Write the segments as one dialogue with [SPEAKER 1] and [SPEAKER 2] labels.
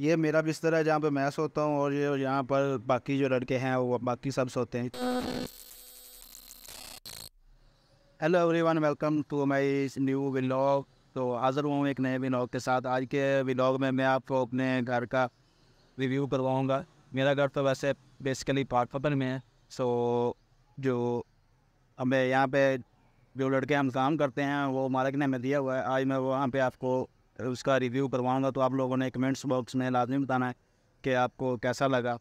[SPEAKER 1] ये मेरा बिस्तर है जहाँ पे मैं सोता हूँ और ये यहाँ पर बाकी जो लड़के हैं वो बाकी सब सोते हैं hello everyone welcome to my new vlog तो हाज़िर हुआ एक नए व्लॉग के साथ आज के व्लॉग में मैं आपको अपने घर का रिव्यू करवाऊँगा मेरा घर तो वैसे बेसिकली पार्थपन में है सो जो हमें यहाँ पे जो लड़के हम काम करते हैं वो मालिक ने हमें दिया हुआ है आज मैं वहाँ पे आपको उसका रिव्यू करवाऊँगा तो आप लोगों ने कमेंट्स बॉक्स में लाजमी बताना है कि आपको कैसा लगा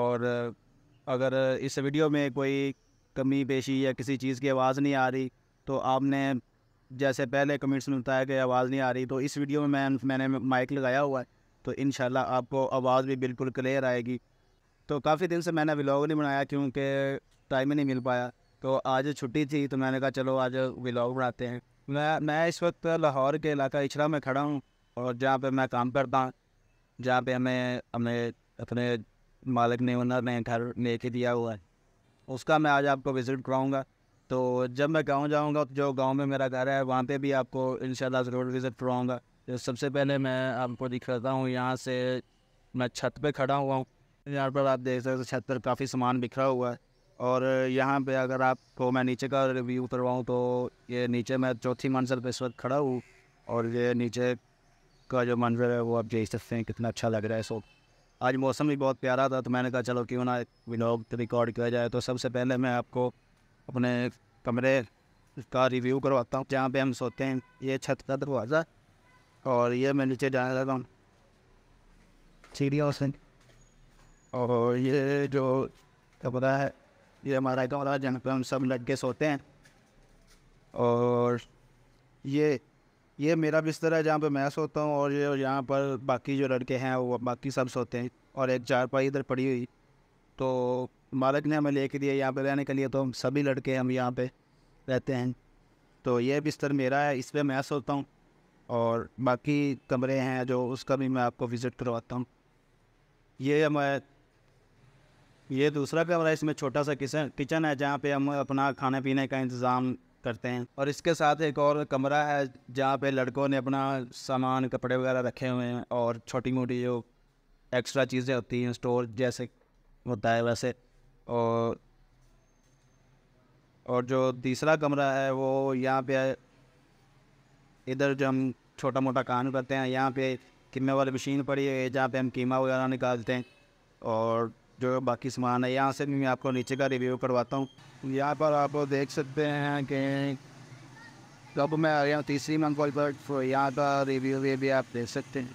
[SPEAKER 1] और अगर इस वीडियो में कोई कमी पेशी या किसी चीज़ की आवाज़ नहीं आ रही तो आपने जैसे पहले कमेंट्स में बताया कि आवाज़ नहीं आ रही तो इस वीडियो में मैं मैंने माइक लगाया हुआ है तो इन आपको आवाज़ भी बिल्कुल क्लियर आएगी तो काफ़ी दिन से मैंने व्लॉग नहीं बनाया क्योंकि टाइम ही नहीं मिल पाया तो आज छुट्टी थी तो मैंने कहा चलो आज व्लॉग बनाते हैं मैं मैं इस वक्त लाहौर के इलाका इछरा में खड़ा हूँ और जहाँ पे मैं काम करता हूँ जहाँ पे हमें हमें अपने मालिक ने ओनर ने घर लेके दिया हुआ है उसका मैं आज आपको विज़िट कराऊँगा तो जब मैं गाँव जाऊँगा तो जो गाँव में मेरा घर है वहाँ पर भी आपको इन ज़रूर विज़िट कराऊँगा तो सबसे पहले मैं आपको दिखाता हूँ यहाँ से मैं छत पर खड़ा हुआ हूँ यहाँ पर आप देख सकते हो छत पर काफ़ी सामान बिखरा हुआ है और यहाँ पे अगर आपको मैं नीचे का रिव्यू करवाऊँ तो ये नीचे मैं चौथी मंजिल पे इस वक्त खड़ा हूँ और ये नीचे का जो मंजर है वो आप देख सकते हैं कितना अच्छा लग रहा है सो आज मौसम भी बहुत प्यारा था तो मैंने कहा चलो क्यों ना व्लॉग रिकॉर्ड किया जाए तो सबसे पहले मैं आपको अपने कमरे का रिव्यू करवाता हूँ जहाँ पे हम सोते हैं ये छत का दरवाज़ा और ये मैं नीचे जाने लगा हूँ सीढ़ियाँ और ये जो कपड़ा है ये हमारा कमरा जहाँ पे हम सब लग के सोते हैं और ये ये मेरा बिस्तर है जहाँ पे मैं सोता हूँ और ये यहाँ पर बाकी जो लड़के हैं वो बाकी सब सोते हैं और एक चारपाई इधर पड़ी हुई तो मालिक ने हमें ले के दिया यहाँ पे रहने के लिए तो हम सभी लड़के हम यहाँ पे रहते हैं तो ये बिस्तर मेरा है इस पर मैं सोता हूँ और बाकी कमरे हैं जो उसका भी मैं आपको विज़िट करवाता हूँ ये हमारे ये दूसरा कमरा इसमें छोटा सा किचन किचन है जहाँ पे हम अपना खाने पीने का इंतज़ाम करते हैं और इसके साथ एक और कमरा है जहाँ पे लड़कों ने अपना सामान कपड़े वगैरह रखे हुए हैं और छोटी मोटी जो एक्स्ट्रा चीज़ें होती हैं स्टोर जैसे होता है वैसे और और जो तीसरा कमरा है वो यहाँ पे इधर जो हम छोटा मोटा काम करते हैं यहाँ पे कीमे वाली मशीन पड़ी है जहाँ पे हम कीमा वगैरह निकालते हैं और जो बाकी सामान है यहाँ से भी मैं आपको नीचे का रिव्यू करवाता हूँ यहाँ पर आप देख सकते हैं कि जब मैं आ रहा हूँ तीसरी मंथ वाली पर तो यहाँ का रिव्यू भी आप देख सकते हैं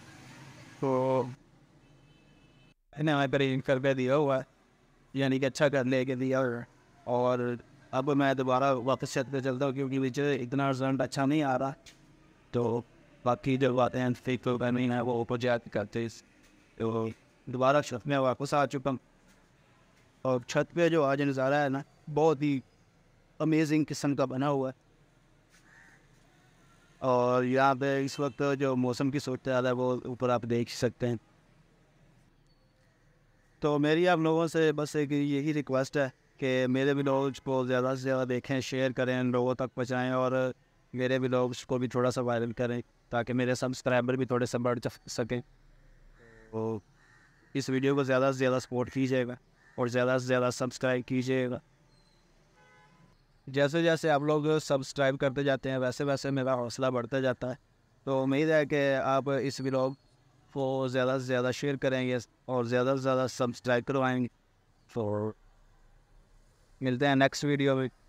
[SPEAKER 1] तो मैंने वहाँ पर इन करके दिया हुआ यानी कि अच्छा कर लेके के दिया और अब मैं दोबारा वापस छत पर चलता हूँ क्योंकि मुझे इतना रिजल्ट अच्छा नहीं आ रहा तो बाकी जो बातें हैं फिक्र करनी तो है वो ऊपर जाके करते तो दोबारा छत में वापस आ चुका हूँ और छत पे जो आज नज़ारा है ना बहुत ही अमेजिंग किस्म का बना हुआ है और यहाँ पे इस वक्त जो मौसम की सूरत हाल है वो ऊपर आप देख सकते हैं तो मेरी आप लोगों से बस एक यही रिक्वेस्ट है कि मेरे ब्लॉग्स को ज़्यादा से ज़्यादा देखें शेयर करें लोगों तक पहुँचाएँ और मेरे ब्लॉग्स को भी थोड़ा सा वायरल करें ताकि मेरे सब्सक्राइबर भी थोड़े से बढ़ सकें तो इस वीडियो को ज़्यादा से ज़्यादा सपोर्ट कीजिएगा और ज़्यादा से ज़्यादा सब्सक्राइब कीजिएगा जैसे जैसे आप लोग सब्सक्राइब करते जाते हैं वैसे वैसे मेरा हौसला बढ़ता जाता है तो उम्मीद है कि आप इस ब्लॉग को ज़्यादा से ज़्यादा शेयर करेंगे और ज़्यादा से ज़्यादा सब्सक्राइब करवाएंगे तो मिलते हैं नेक्स्ट वीडियो में